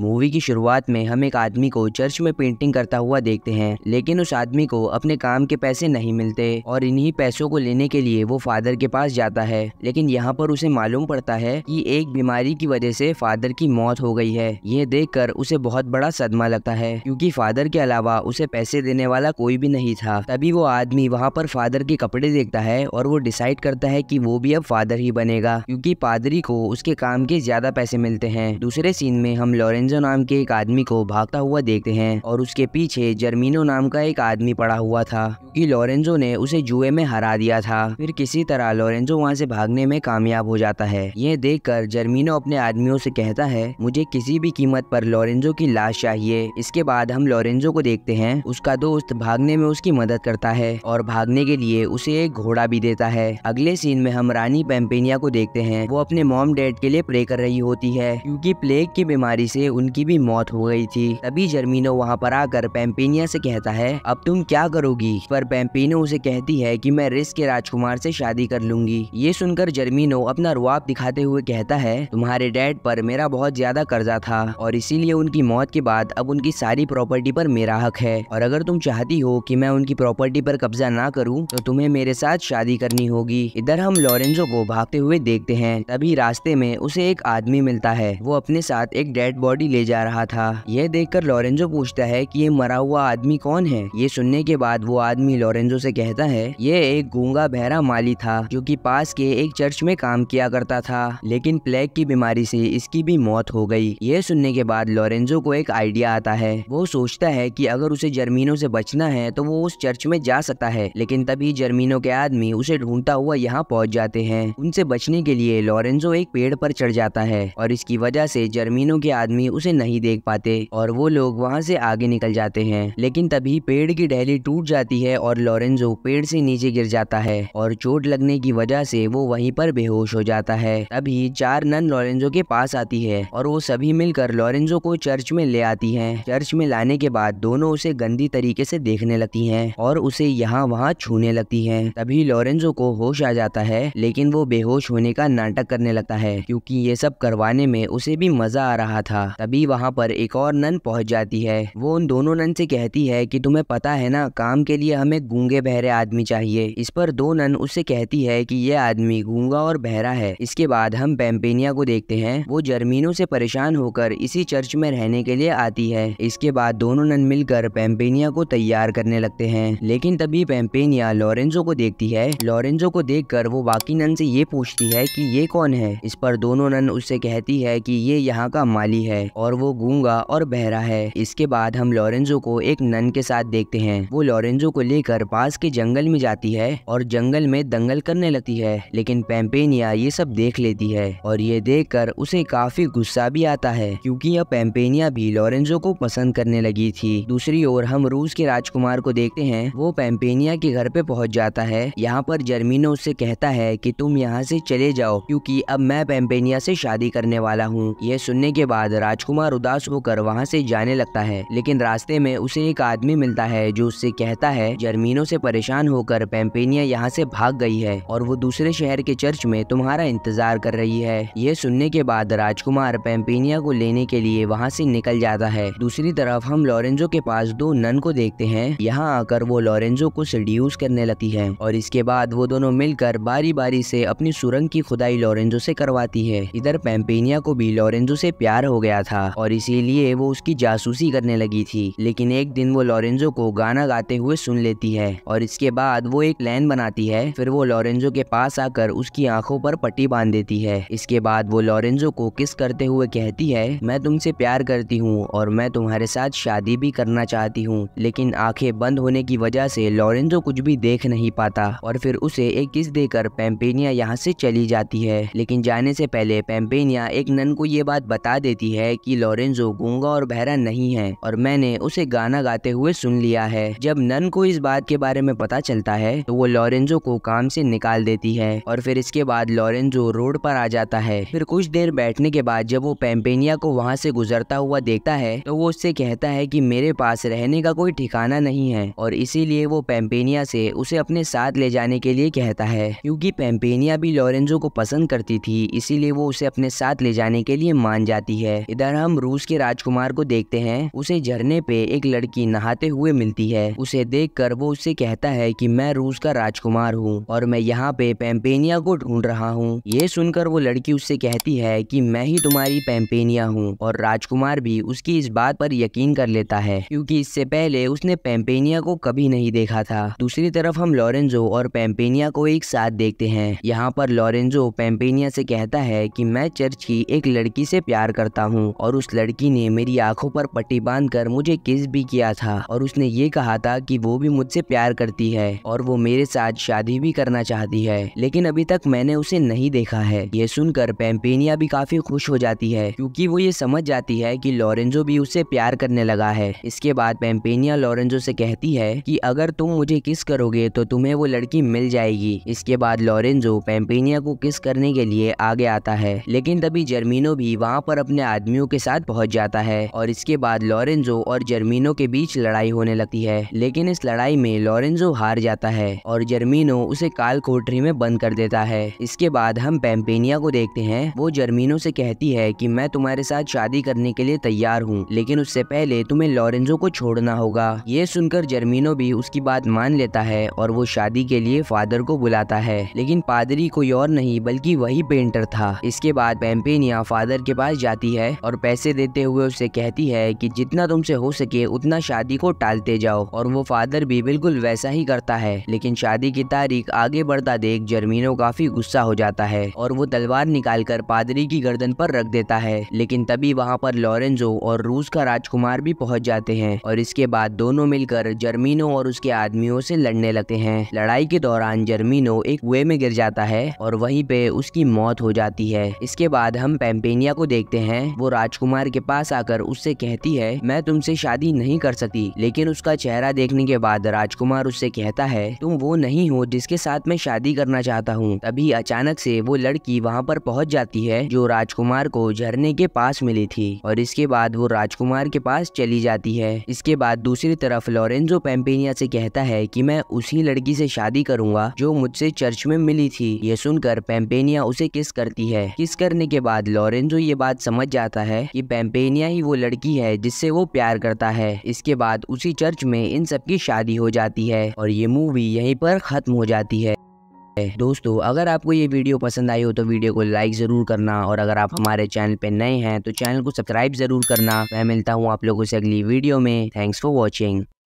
movie की शुरुआत में हम एक आदमी को चर्च में पेंटिंग करता हुआ देखते हैं लेकिन उस आदमी को अपने काम के पैसे नहीं मिलते और इन्हीं पैसों को लेने के लिए वो फादर के पास जाता है लेकिन यहाँ पर उसे मालूम पड़ता है कि एक बीमारी की वजह से फादर की मौत हो गई है यह देखकर उसे बहुत बड़ा सदमा लगता है क्यूँकी फादर के अलावा उसे पैसे देने वाला कोई भी नहीं था तभी वो आदमी वहाँ पर फादर के कपड़े देखता है और वो डिसाइड करता है की वो भी अब फादर ही बनेगा क्यूँकी पादरी को उसके काम के ज्यादा पैसे मिलते हैं दूसरे सीन में हम लॉरेंस लोरेंजो नाम के एक आदमी को भागता हुआ देखते हैं और उसके पीछे जर्मिनो नाम का एक आदमी पड़ा हुआ था क्योंकि लोरेंजो ने उसे जुए में हरा दिया था फिर किसी तरह लोरेंजो वहाँ से भागने में कामयाब हो जाता है यह देखकर जर्मिनो अपने आदमियों से कहता है मुझे किसी भी कीमत पर लोरेंजो की लाश चाहिए इसके बाद हम लोरेंजो को देखते हैं उसका दोस्त भागने में उसकी मदद करता है और भागने के लिए उसे एक घोड़ा भी देता है अगले सीन में हम रानी पेम्पेनिया को देखते हैं वो अपने मॉम डैड के लिए प्रे कर रही होती है क्योंकि प्लेग की बीमारी से उनकी भी मौत हो गई थी तभी जर्मिनो वहाँ पर आकर पेम्पिनिया से कहता है अब तुम क्या करोगी पर पेम्पिनो उसे कहती है कि मैं रिस के राजकुमार से शादी कर लूंगी ये सुनकर जर्मिनो अपना रुआब दिखाते हुए कहता है तुम्हारे डैड पर मेरा बहुत ज्यादा कर्जा था और इसीलिए उनकी मौत के बाद अब उनकी सारी प्रॉपर्टी पर मेरा हक है और अगर तुम चाहती हो कि मैं उनकी प्रॉपर्टी पर कब्जा ना करूँ तो तुम्हें मेरे साथ शादी करनी होगी इधर हम लॉरेंजो को भागते हुए देखते हैं तभी रास्ते में उसे एक आदमी मिलता है वो अपने साथ एक डेड बॉडी गाड़ी ले जा रहा था यह देखकर लॉरेंजो पूछता है कि ये मरा हुआ आदमी कौन है ये सुनने के बाद वो आदमी लॉरेंजो से कहता है ये एक गूंगा बहरा माली था जो कि पास के एक चर्च में काम किया करता था लेकिन प्लेग की बीमारी से इसकी भी मौत हो गई ये सुनने के बाद लॉरेंजो को एक आइडिया आता है वो सोचता है कि अगर उसे जर्मीनों से बचना है तो वो उस चर्च में जा सकता है लेकिन तभी जर्मीनों के आदमी उसे ढूंढता हुआ यहाँ पहुँच जाते हैं उनसे बचने के लिए लॉरेंजो एक पेड़ पर चढ़ जाता है और इसकी वजह से जर्मीनों के आदमी उसे नहीं देख पाते और वो लोग वहाँ से आगे निकल जाते हैं लेकिन तभी पेड़ की डहली टूट जाती है और लॉरेंजो पेड़ से नीचे गिर जाता है और चोट लगने की वजह से वो वहीं पर बेहोश हो जाता है तभी चार नन लॉरेंजो के पास आती है और वो सभी मिलकर लॉरेंजो को चर्च में ले आती है चर्च में लाने के बाद दोनों उसे गंदी तरीके से देखने लगती है और उसे यहाँ वहाँ छूने लगती है तभी लॉरेंजो को होश आ जाता है लेकिन वो बेहोश होने का नाटक करने लगता है क्योंकि ये सब करवाने में उसे भी मजा आ रहा था तभी वहाँ पर एक और नन पहुँच जाती है वो उन दोनों नन से कहती है कि तुम्हें पता है ना काम के लिए हमें गूंगे बहरे आदमी चाहिए इस पर दो नन उससे कहती है कि ये आदमी गूंगा और बहरा है इसके बाद हम पेम्पेनिया को देखते हैं वो जर्मीनों से परेशान होकर इसी चर्च में रहने के लिए आती है इसके बाद दोनों नन मिलकर पेम्पेनिया को तैयार करने लगते हैं लेकिन तभी पेम्पेनिया लॉरेंजो को देखती है लॉरेंजो को कर वो बाकी नन से ये पूछती है की ये कौन है इस पर दोनों नन उससे कहती है की ये यहाँ का माली है और वो गूंगा और बहरा है इसके बाद हम लॉरेंजो को एक नन के साथ देखते हैं वो लॉरेंजो को लेकर पास के जंगल में जाती है और जंगल में दंगल करने लगती है लेकिन पैम्पेनिया ये सब देख लेती है और ये देख कर उसे काफी गुस्सा भी आता है क्यूँकी यह पैम्पेनिया भी लॉरेंजो को पसंद करने लगी थी दूसरी ओर हम रूस के राजकुमार को देखते हैं वो पेम्पेनिया के घर पे पहुंच जाता है यहाँ पर जर्मिनो उससे कहता है कि तुम यहाँ से चले जाओ क्योंकि अब मैं पेम्पेनिया से शादी करने वाला हूँ ये सुनने के बाद राज राजकुमार उदास होकर वहाँ से जाने लगता है लेकिन रास्ते में उसे एक आदमी मिलता है जो उससे कहता है जर्मीनों से परेशान होकर पेम्पेनिया यहाँ से भाग गई है और वो दूसरे शहर के चर्च में तुम्हारा इंतजार कर रही है यह सुनने के बाद राजकुमार पेम्पेनिया को लेने के लिए वहाँ से निकल जाता है दूसरी तरफ हम लॉरेंजो के पास दो नन को देखते हैं यहाँ आकर वो लॉरेंजो को सड्यूस करने लगती है और इसके बाद वो दोनों मिलकर बारी बारी से अपनी सुरंग की खुदाई लॉरेंजो से करवाती है इधर पेम्पेनिया को भी लॉरेंजो से प्यार हो गया था और इसीलिए वो उसकी जासूसी करने लगी थी लेकिन एक दिन वो लॉरेंजो को गाना गाते हुए सुन लेती है और इसके बाद वो एक प्लान बनाती है फिर वो लॉरेंजो के पास आकर उसकी आंखों पर पट्टी बांध देती है इसके बाद वो लॉरेंजो को किस करते हुए कहती है मैं तुमसे प्यार करती हूँ और मैं तुम्हारे साथ शादी भी करना चाहती हूँ लेकिन आंखें बंद होने की वजह से लॉरेंजो कुछ भी देख नहीं पाता और फिर उसे एक किस देकर पेम्पेनिया यहाँ से चली जाती है लेकिन जाने से पहले पेम्पेनिया एक नन को ये बात बता देती है कि लॉरेंजो गूंगा और बहरा नहीं है और मैंने उसे गाना गाते हुए सुन लिया है जब नन को इस बात के बारे में पता चलता है तो वो लॉरेंजो को काम से निकाल देती है और फिर इसके बाद लॉरेंजो रोड पर आ जाता है फिर कुछ देर बैठने के बाद जब वो पेम्पेनिया को वहाँ से गुजरता हुआ देखता है तो वो उससे कहता है की मेरे पास रहने का कोई ठिकाना नहीं है और इसीलिए वो पेम्पेनिया से उसे अपने साथ ले जाने के लिए कहता है क्योंकि पेम्पेनिया भी लॉरेंजो को पसंद करती थी इसीलिए वो उसे अपने साथ ले जाने के लिए मान जाती है इधर इधर हम रूस के राजकुमार को देखते हैं उसे झरने पे एक लड़की नहाते हुए मिलती है उसे देखकर वो उससे कहता है कि मैं रूस का राजकुमार हूँ और मैं यहाँ पे पेम्पेनिया को ढूंढ रहा हूँ ये सुनकर वो लड़की उससे कहती है की मैं ही तुम्हारी पेम्पेनिया हूँ और राजकुमार भी उसकी इस बात पर यकीन कर लेता है क्यूँकी इससे पहले उसने पेम्पेनिया को कभी नहीं देखा था दूसरी तरफ हम लॉरेंजो और पेम्पेनिया को एक साथ देखते हैं यहाँ पर लॉरेंजो पेम्पेनिया से कहता है कि मैं चर्च की एक लड़की से प्यार करता हूँ और उस लड़की ने मेरी आंखों पर पट्टी बांध कर मुझे किस भी किया था और उसने ये कहा था कि वो भी मुझसे प्यार करती है और वो मेरे साथ शादी भी करना चाहती है लेकिन अभी तक मैंने उसे नहीं देखा है ये सुनकर पेम्पेनिया भी काफी खुश हो जाती है क्योंकि वो ये समझ जाती है कि लॉरेंजो भी उसे प्यार करने लगा है इसके बाद पेम्पेनिया लॉरेंजो से कहती है कि अगर तुम मुझे किस करोगे तो तुम्हें वो लड़की मिल जाएगी इसके बाद लॉरेंजो पेम्पेनिया को किस करने के लिए आगे आता है लेकिन तभी जर्मिनो भी वहाँ पर अपने आदमियों जर्मिनो के साथ पहुंच जाता है और इसके बाद लॉरेंजो और जर्मिनो के बीच लड़ाई होने लगती है लेकिन इस लड़ाई में लॉरेंजो हार जाता है और जर्मिनो उसे काल कोठरी में बंद कर देता है इसके बाद हम पेम्पेनिया को देखते हैं वो जर्मिनो से कहती है कि मैं तुम्हारे साथ शादी करने के लिए तैयार हूँ लेकिन उससे पहले तुम्हें लॉरेंजो को छोड़ना होगा ये सुनकर जर्मिनो भी उसकी बात मान लेता है और वो शादी के लिए फादर को बुलाता है लेकिन पादरी कोई और नहीं बल्कि वही पेंटर था इसके बाद पेम्पेनिया फादर के पास जाती है और और पैसे देते हुए उसे कहती है कि जितना तुमसे हो सके उतना शादी को टालते जाओ और वो फादर भी बिल्कुल वैसा ही करता है लेकिन शादी की तारीख आगे बढ़ता देख जर्मीनो काफी गुस्सा हो जाता है और वो तलवार निकालकर पादरी की गर्दन पर रख देता है लेकिन तभी वहाँ पर लॉरेंजो और रूस का राजकुमार भी पहुंच जाते हैं और इसके बाद दोनों मिलकर जर्मीनो और उसके आदमियों से लड़ने लगते हैं लड़ाई के दौरान जर्मीनो एक कुएं में गिर जाता है और वहीं पे उसकी मौत हो जाती है इसके बाद हम पेम्पेनिया को देखते हैं वो राजकुमार के पास आकर उससे कहती है मैं तुमसे शादी नहीं कर सकती लेकिन उसका चेहरा देखने के बाद राजकुमार उससे कहता है तुम वो नहीं हो जिसके साथ मैं शादी करना चाहता हूँ तभी अचानक से वो लड़की वहाँ पर पहुँच जाती है जो राजकुमार को झरने के पास मिली थी और इसके बाद वो राजकुमार के पास चली जाती है इसके बाद दूसरी तरफ लॉरेंजो पेम्पेनिया से कहता है कि मैं उसी लड़की से शादी करूंगा जो मुझसे चर्च में मिली थी ये सुनकर पेम्पेनिया उसे किस करती है किस करने के बाद लॉरेंजो ये बात समझ जाता है कि पेम्पेनिया ही वो लड़की है जिससे वो प्यार करता है इसके बाद उसी चर्च में इन सबकी शादी हो जाती है और ये मूवी यहीं पर खत्म हो जाती है दोस्तों अगर आपको ये वीडियो पसंद आई हो तो वीडियो को लाइक ज़रूर करना और अगर आप हमारे चैनल पे नए हैं तो चैनल को सब्सक्राइब ज़रूर करना मैं मिलता हूँ आप लोगों से अगली वीडियो में थैंक्स फॉर वॉचिंग